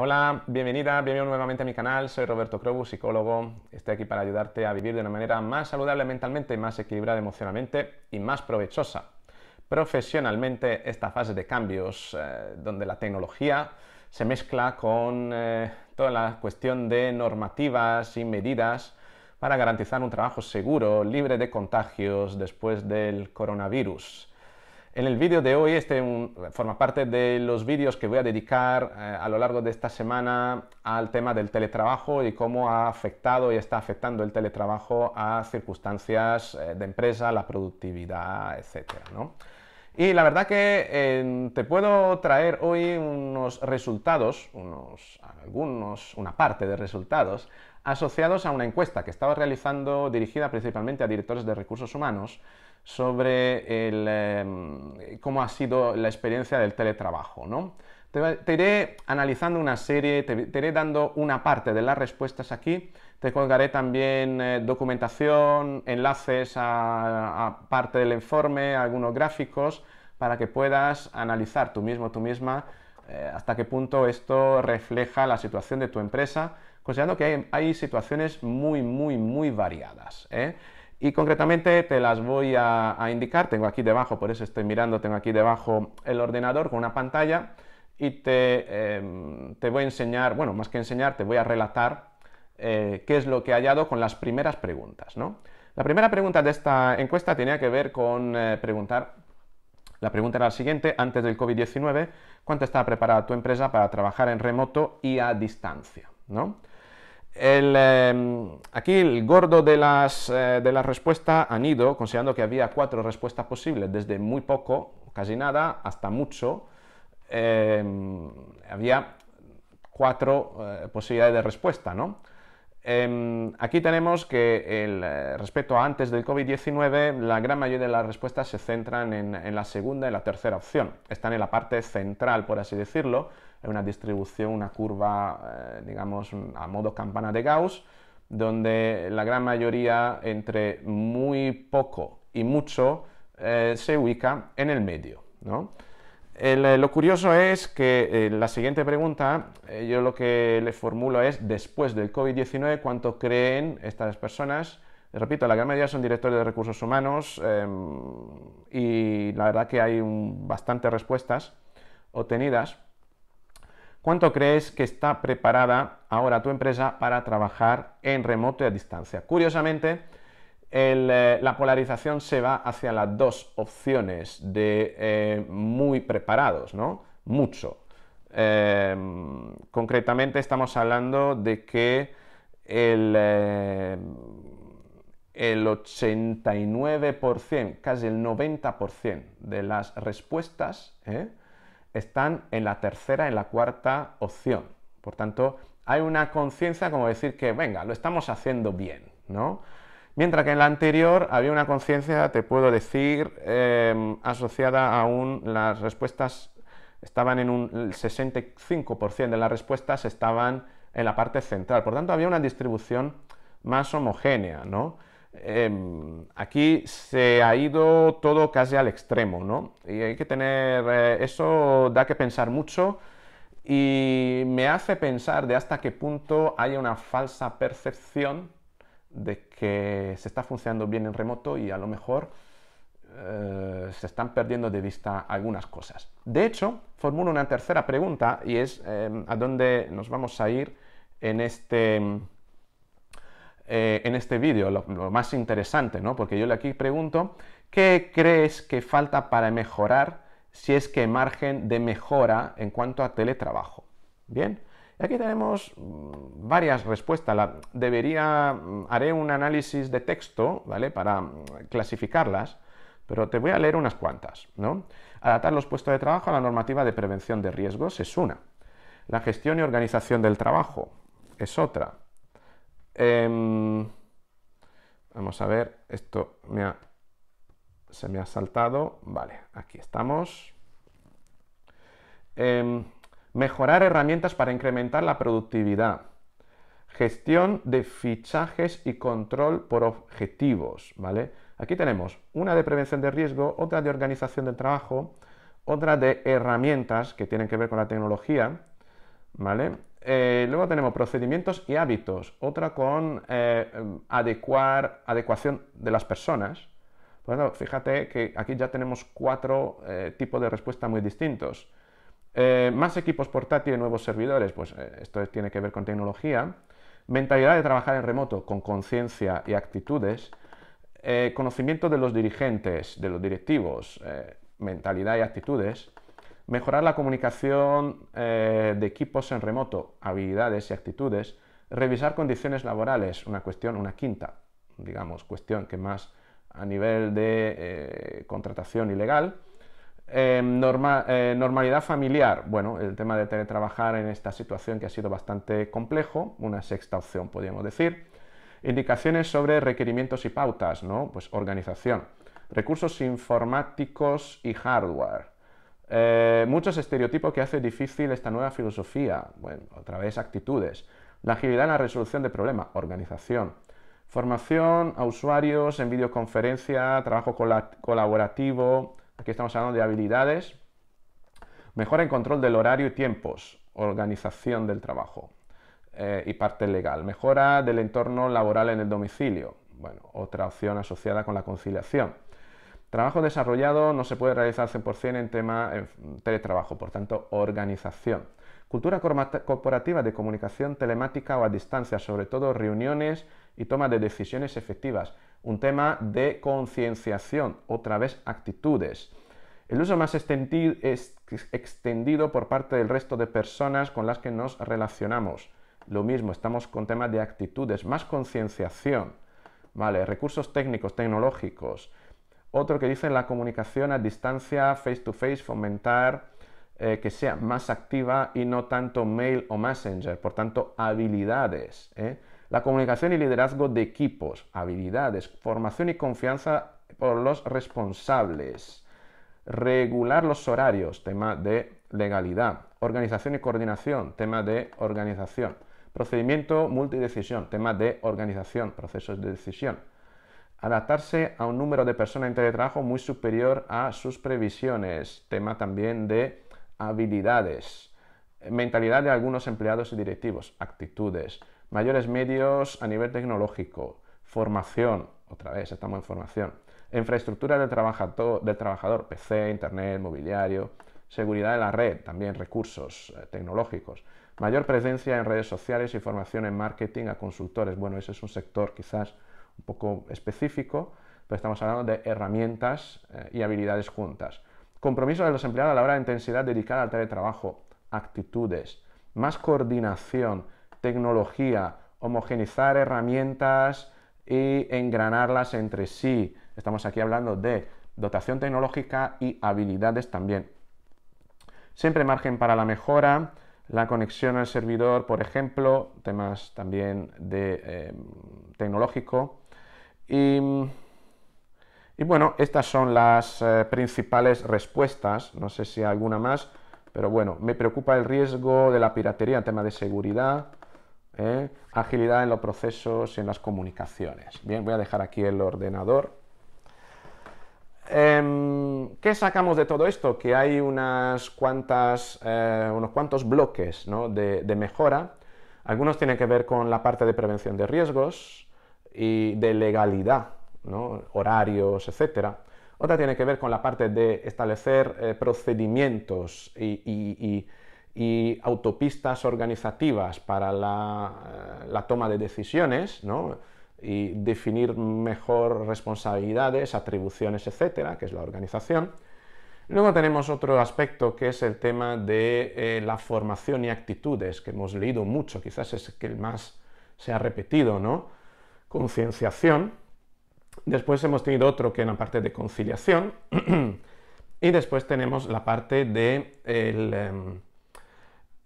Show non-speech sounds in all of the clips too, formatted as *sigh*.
Hola, bienvenida, bienvenido nuevamente a mi canal. Soy Roberto krobu psicólogo. Estoy aquí para ayudarte a vivir de una manera más saludable mentalmente, más equilibrada emocionalmente y más provechosa. Profesionalmente, esta fase de cambios, eh, donde la tecnología se mezcla con eh, toda la cuestión de normativas y medidas para garantizar un trabajo seguro, libre de contagios después del coronavirus. En el vídeo de hoy, este forma parte de los vídeos que voy a dedicar eh, a lo largo de esta semana al tema del teletrabajo y cómo ha afectado y está afectando el teletrabajo a circunstancias eh, de empresa, la productividad, etc. ¿no? Y la verdad que te puedo traer hoy unos resultados, algunos, una parte de resultados asociados a una encuesta que estaba realizando dirigida principalmente a directores de recursos humanos sobre em, cómo ha sido la experiencia del teletrabajo, ¿no? Te, iré analizando una serie, te, iré dando una parte de las respuestas aquí, te colgaré también eh, documentación, enlaces a, parte del informe, algunos gráficos, para que puedas analizar tú mismo, tú misma, eh, hasta qué punto esto refleja la situación de tu empresa, considerando que hay, situaciones muy, muy, muy variadas. ¿eh? Y concretamente te las voy a, indicar, tengo aquí debajo, por eso estoy mirando, tengo aquí debajo el ordenador con una pantalla y te, em, voy a enseñar, bueno, más que enseñar, te voy a relatar eh, qué es lo que he hallado con las primeras preguntas. La primera pregunta de esta encuesta tenía que ver con eh, preguntar, la pregunta era la siguiente, antes del COVID-19, ¿cuánto estaba preparada tu empresa para trabajar en remoto y a distancia? Em, aquí el gordo de, las, eh, de las respuesta han ido, considerando que había cuatro respuestas posibles, desde muy poco, casi nada, hasta mucho. Em, había cuatro eh, posibilidades de respuesta, ¿no? Em, aquí tenemos que eh, respecto a antes del COVID-19, la gran mayoría de las respuestas se centran en, la segunda y la tercera opción. Están en la parte central, por así decirlo, en una distribución, una curva, eh, digamos, a modo campana de Gauss, donde la gran mayoría entre muy poco y mucho eh, se ubica en el medio. Eh, lo curioso es que eh, la siguiente pregunta, eh, yo lo que le formulo es, después del COVID-19, ¿cuánto creen estas personas? Les Repito, la gran mayoría son directores de recursos humanos em, y la verdad que hay bastantes respuestas obtenidas. ¿Cuánto crees que está preparada ahora tu empresa para trabajar en remoto y a distancia? Curiosamente, eh, la polarización se va hacia las dos opciones de eh, muy preparados, ¿no? Mucho. Em, concretamente estamos hablando de que el, eh, el 89%, casi el 90% de las respuestas están en la tercera, en la cuarta opción. Por tanto, hay una conciencia como decir que, venga, lo estamos haciendo bien, ¿no? Mientras que en la anterior había una conciencia, te puedo decir, em, asociada a un, las respuestas estaban en un 65% de las respuestas estaban en la parte central. Por tanto, había una distribución más homogénea, ¿no? Em, aquí se ha ido todo casi al extremo, ¿no? Y hay que tener, eh, eso da que pensar mucho y me hace pensar de hasta qué punto hay una falsa percepción de que se está funcionando bien en remoto y a lo mejor eh, se están perdiendo de vista algunas cosas. De hecho, formulo una tercera pregunta y es em, a dónde nos vamos a ir en este, eh, este vídeo, lo, más interesante, ¿no? Porque yo le aquí pregunto, ¿qué crees que falta para mejorar si es que margen de mejora en cuanto a teletrabajo? Bien, aquí tenemos mm, varias respuestas. debería, mm, haré un análisis de texto, ¿vale? Para mm, clasificarlas, pero te voy a leer unas cuantas, Adaptar los puestos de trabajo a la normativa de prevención de riesgos es una. La gestión y organización del trabajo es otra. Em, vamos a ver, esto se me ha saltado. Vale, aquí estamos. Em, Mejorar herramientas para incrementar la productividad. Gestión de fichajes y control por objetivos, ¿vale? Aquí tenemos una de prevención de riesgo, otra de organización del trabajo, otra de herramientas que tienen que ver con la tecnología, ¿vale? Eh, luego tenemos procedimientos y hábitos, otra con eh, adecuar, adecuación de las personas. Bueno, fíjate que aquí ya tenemos cuatro eh, tipos de respuesta muy distintos. Eh, más equipos portátiles, nuevos servidores, pues eh, esto tiene que ver con tecnología. Mentalidad de trabajar en remoto con conciencia y actitudes. Eh, conocimiento de los dirigentes, de los directivos, mentalidad y actitudes. Mejorar la comunicación de equipos en remoto, habilidades y actitudes. Revisar condiciones laborales, una cuestión, una quinta, digamos, cuestión que más a nivel de contratación ilegal legal Em, eh, normalidad familiar. Bueno, el tema de teletrabajar en esta situación que ha sido bastante complejo, una sexta opción, podríamos decir. Indicaciones sobre requerimientos y pautas, ¿no? Pues organización. Recursos informáticos y hardware. Eh, muchos estereotipos que hace difícil esta nueva filosofía. Bueno, otra vez actitudes. La agilidad en la resolución de problemas. Organización. Formación a usuarios en videoconferencia, trabajo colaborativo, Aquí estamos hablando de habilidades. Mejora en control del horario y tiempos, organización del trabajo eh, y parte legal. Mejora del entorno laboral en el domicilio. otra opción asociada con la conciliación. Trabajo desarrollado no se puede realizar 100% en tema en teletrabajo, por tanto, organización. Cultura corporativa de comunicación telemática o a distancia, sobre todo reuniones y toma de decisiones efectivas un tema de concienciación, otra vez actitudes. El uso más extendido por parte del resto de personas con las que nos relacionamos. Lo mismo, estamos con temas de actitudes, más concienciación, ¿vale? Recursos técnicos, tecnológicos. Otro que dice la comunicación a distancia, face to face, fomentar eh, que sea más activa y no tanto mail o messenger. Por tanto, habilidades. ¿eh? la comunicación y liderazgo de equipos, habilidades, formación y confianza por los responsables, regular los horarios, tema de legalidad, organización y coordinación, tema de organización, procedimiento multidecisión, tema de organización, procesos de decisión, adaptarse a un número de personas en teletrabajo muy superior a sus previsiones, tema también de habilidades, mentalidad de algunos empleados y directivos, actitudes, mayores medios a nivel tecnológico, formación, otra vez estamos en formación, infraestructura del, del trabajador, PC, Internet, mobiliario, seguridad de la red, también recursos eh, tecnológicos, mayor presencia en redes sociales y formación en marketing a consultores. Bueno, ese es un sector quizás un poco específico, pero estamos hablando de herramientas eh, y habilidades juntas. Compromiso de los empleados a la hora de intensidad dedicada al teletrabajo, actitudes, más coordinación, tecnología, homogenizar herramientas y engranarlas entre sí. Estamos aquí hablando de dotación tecnológica y habilidades también. Siempre margen para la mejora, la conexión al servidor, por ejemplo, temas también de em, tecnológico. Y, bueno, estas son las eh, principales respuestas, no sé si hay alguna más, pero bueno, me preocupa el riesgo de la piratería en tema de seguridad, ¿eh? agilidad en los procesos y en las comunicaciones. Bien, voy a dejar aquí el ordenador. Em, ¿Qué sacamos de todo esto? Que hay unas cuantas, eh, unos cuantos bloques de, mejora. Algunos tienen que ver con la parte de prevención de riesgos y de legalidad, horarios, etcétera. Otra tiene que ver con la parte de establecer eh, procedimientos y y autopistas organizativas para eh, la, toma de decisiones, ¿no? y definir mejor responsabilidades, atribuciones, etcétera, que es la organización. Luego tenemos otro aspecto que es el tema de eh, la formación y actitudes, que hemos leído mucho, quizás es que el más se ha repetido, ¿no? Concienciación. Después hemos tenido otro que en la parte de conciliación. *clears throat* y después tenemos la parte de el, em,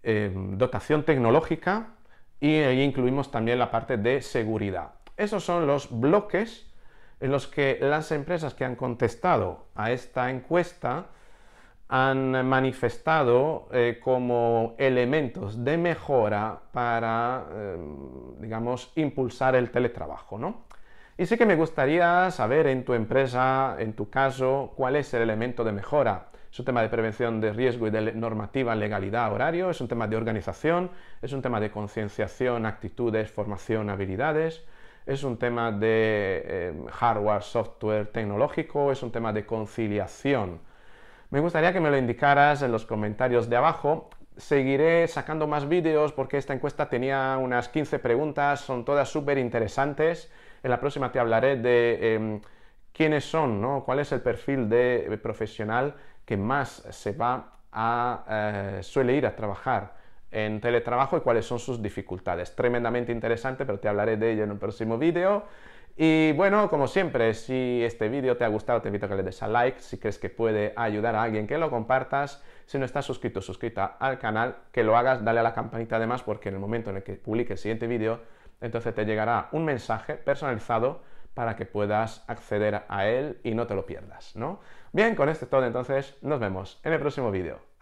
Em, dotación tecnológica y ahí incluimos también la parte de seguridad. Esos son los bloques en los que las empresas que han contestado a esta encuesta han manifestado eh, como elementos de mejora para, em, digamos, impulsar el teletrabajo, ¿no? Y sí que me gustaría saber en tu empresa, en tu caso, cuál es el elemento de mejora es un tema de prevención de riesgo y de normativa, legalidad, horario, es un tema de organización, es un tema de concienciación, actitudes, formación, habilidades, es un tema de eh, hardware, software tecnológico, es un tema de conciliación. Me gustaría que me lo indicaras en los comentarios de abajo. Seguiré sacando más vídeos porque esta encuesta tenía unas 15 preguntas, son todas súper interesantes. En la próxima te hablaré de em, quiénes son, cuál es el perfil de eh, profesional que más se va a, eh, suele ir a trabajar en teletrabajo y cuáles son sus dificultades. Tremendamente interesante, pero te hablaré de ello en un próximo vídeo. Y bueno, como siempre, si este vídeo te ha gustado, te invito a que le des a like, si crees que puede ayudar a alguien que lo compartas. Si no estás suscrito, suscrita al canal, que lo hagas, dale a la campanita además, porque en el momento en el que publique el siguiente vídeo, entonces te llegará un mensaje personalizado para que puedas acceder a él y no te lo pierdas, ¿no? Bien, con esto es todo entonces, nos vemos en el próximo vídeo.